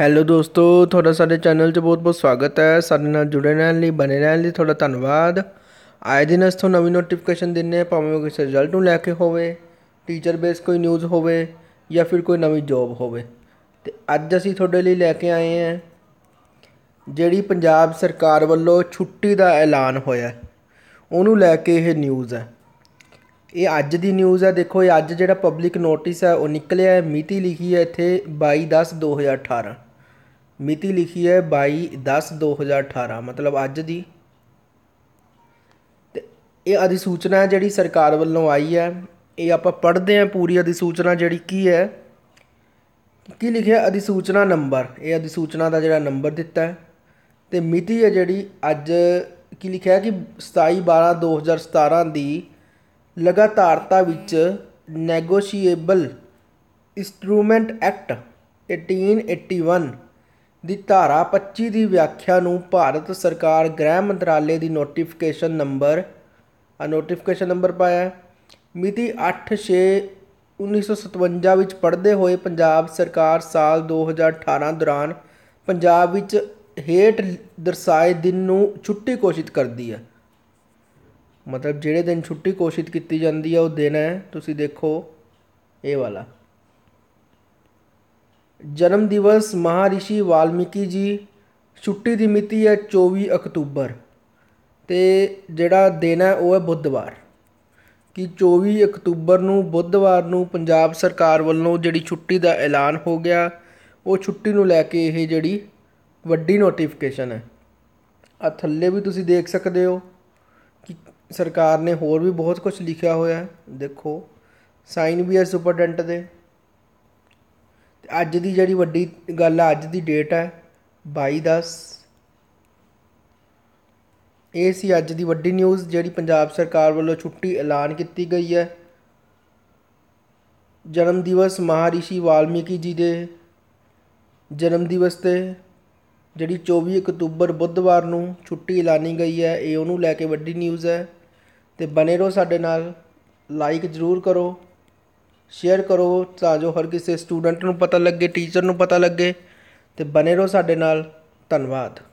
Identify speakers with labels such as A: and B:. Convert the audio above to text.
A: hello ਦੋਸਤੋ ਤੁਹਾਡਾ ਸਾਡੇ ਚੈਨਲ 'ਚ ਬਹੁਤ ਬਹੁਤ ਸਵਾਗਤ ਹੈ ਸਾਡੇ ਨਾਲ ਜੁੜੇ ਰਹਿਣ ਲਈ ਬਣੇ ਰਹਿਣ ਲਈ ਤੁਹਾਡਾ ਧੰਨਵਾਦ ਆਏ ਦਿਨ ਅਸੀਂ ਨਵੀਂ ਨੋਟੀਫਿਕੇਸ਼ਨ ਦਿੰਨੇ ਆ ਭਾਵੇਂ ਉਹ ਰਿਜ਼ਲਟ ਨੂੰ ਲੈ ਕੇ ਹੋਵੇ ਟੀਚਰ ਬੇਸ ਕੋਈ ਨਿਊਜ਼ ਹੋਵੇ ਜਾਂ ਫਿਰ ਕੋਈ ਨਵੀਂ ਜੌਬ ਹੋਵੇ ਤੇ ਅੱਜ ਅਸੀਂ ਤੁਹਾਡੇ ਲਈ ਲੈ ਕੇ ਆਏ ਆ ਜਿਹੜੀ ਪੰਜਾਬ ਸਰਕਾਰ ਵੱਲੋਂ ਛੁੱਟੀ ਦਾ ਐਲਾਨ ਹੋਇਆ ਉਹਨੂੰ ਲੈ ਕੇ ਇਹ ਨਿਊਜ਼ ਹੈ ਇਹ ਅੱਜ ਦੀ ਨਿਊਜ਼ ਹੈ ਦੇਖੋ ਇਹ ਅੱਜ ਜਿਹੜਾ ਪਬਲਿਕ ਨੋਟਿਸ ਹੈ ਉਹ ਨਿਕਲਿਆ ਹੈ ਮਿਤੀ ਲਿਖੀ ਹੈ ਇੱਥੇ 22 10 2018 ਮਿਤੀ ਲਿਖੀ ਹੈ 22/10/2018 ਮਤਲਬ ਅੱਜ ਦੀ ਤੇ ਇਹ ਅਧਿਸੂਚਨਾ ਜਿਹੜੀ ਸਰਕਾਰ ਵੱਲੋਂ ਆਈ ਹੈ ਇਹ ਆਪਾਂ ਪੜ੍ਹਦੇ ਹਾਂ ਪੂਰੀ ਅਧਿਸੂਚਨਾ ਜਿਹੜੀ ਕੀ ਹੈ ਕੀ ਲਿਖਿਆ ਅਧਿਸੂਚਨਾ ਨੰਬਰ ਇਹ ਅਧਿਸੂਚਨਾ ਦਾ ਜਿਹੜਾ ਨੰਬਰ ਦਿੱਤਾ ਹੈ ਤੇ ਮਿਤੀ ਹੈ ਜਿਹੜੀ ਅੱਜ ਕੀ ਲਿਖਿਆ ਕਿ 27/12/2017 ਦੀ ਲਗਾਤਾਰਤਾ ਵਿੱਚ ਨੈਗੋਸ਼ੀਏਬਲ ਇਨਸਟਰੂਮੈਂਟ ਐਕਟ 1881 ਦੀ ਧਾਰਾ 25 ਦੀ ਵਿਆਖਿਆ ਨੂੰ ਭਾਰਤ ਸਰਕਾਰ ਗ੍ਰਹਿ ਮੰਤਰਾਲੇ ਦੀ ਨੋਟੀਫਿਕੇਸ਼ਨ ਨੰਬਰ ਆ ਨੋਟੀਫਿਕੇਸ਼ਨ ਨੰਬਰ ਪਾਇਆ ਹੈ ਮਿਤੀ 8/6/1957 ਵਿੱਚ ਪੜਦੇ ਹੋਏ ਪੰਜਾਬ ਸਰਕਾਰ ਸਾਲ 2018 ਦੌਰਾਨ ਪੰਜਾਬ ਵਿੱਚ ਹੇਠ ਦਰਸਾਏ ਦਿਨ ਨੂੰ ਛੁੱਟੀ ਘੋਸ਼ਿਤ ਕਰਦੀ ਹੈ ਮਤਲਬ ਜਿਹੜੇ ਦਿਨ ਛੁੱਟੀ ਘੋਸ਼ਿਤ ਕੀਤੀ ਜਾਂਦੀ ਹੈ ਉਹ ਦਿਨ ਹੈ ਤੁਸੀਂ ਦੇਖੋ ਇਹ ਵਾਲਾ ਜਨਮ ਦਿਵਸ ਮਹਾਰਿਸ਼ੀ ਵਾਲਮੀਕੀ ਜੀ ਛੁੱਟੀ ਦੀ ਮਿਤੀ ਹੈ 24 ਅਕਤੂਬਰ ਤੇ ਜਿਹੜਾ ਦਿਨ ਹੈ ਉਹ ਹੈ ਬੁੱਧਵਾਰ ਕਿ 24 ਅਕਤੂਬਰ ਨੂੰ ਬੁੱਧਵਾਰ ਨੂੰ ਪੰਜਾਬ ਸਰਕਾਰ ਵੱਲੋਂ ਜਿਹੜੀ ਛੁੱਟੀ ਦਾ ਐਲਾਨ ਹੋ ਗਿਆ ਉਹ ਛੁੱਟੀ ਨੂੰ ਲੈ ਕੇ ਇਹ ਜਿਹੜੀ ਵੱਡੀ ਨੋਟੀਫਿਕੇਸ਼ਨ ਹੈ ਆ ਥੱਲੇ ਵੀ ਤੁਸੀਂ ਦੇਖ ਸਕਦੇ ਹੋ ਕਿ ਸਰਕਾਰ ਨੇ ਹੋਰ ਵੀ ਬਹੁਤ ਕੁਝ ਲਿਖਿਆ ਹੋਇਆ ਹੈ ਦੇਖੋ ਸਾਈਨ ਵੀ ਹੈ ਸੁਪਰਡੈਂਟ ਦੇ ਅੱਜ ਦੀ ਜਿਹੜੀ ਵੱਡੀ ਗੱਲ ਆ ਅੱਜ ਦੀ ਡੇਟ ਹੈ 22 10 ਇਹ ਸੀ ਅੱਜ ਦੀ ਵੱਡੀ ਨਿਊਜ਼ ਜਿਹੜੀ ਪੰਜਾਬ ਸਰਕਾਰ ਵੱਲੋਂ ਛੁੱਟੀ ਐਲਾਨ ਕੀਤੀ ਗਈ ਹੈ ਜਨਮ ਦਿਵਸ ਮਹਾਰਿਸ਼ੀ ਵਾਲਮੀਕੀ ਜੀ ਦੇ ਜਨਮ ਦਿਵਸ ਤੇ ਜਿਹੜੀ 24 ਅਕਤੂਬਰ ਬੁੱਧਵਾਰ ਨੂੰ ਛੁੱਟੀ ਐਲਾਨੀ ਗਈ ਹੈ ਇਹ ਉਹਨੂੰ ਲੈ ਕੇ ਵੱਡੀ ਨਿਊਜ਼ ਹੈ ਤੇ ਬਨੇ ਰਹੋ ਸਾਡੇ ਨਾਲ ਲਾਈਕ ਜ਼ਰੂਰ ਕਰੋ ਸ਼ੇਅਰ ਕਰੋ ਤਾਂ ਜੋ ਹਰ ਕਿਸੇ ਸਟੂਡੈਂਟ ਨੂੰ ਪਤਾ ਲੱਗੇ ਟੀਚਰ ਨੂੰ ਪਤਾ ਲੱਗੇ ਤੇ ਬਨੇ ਰਹੋ ਸਾਡੇ ਨਾਲ ਧੰਨਵਾਦ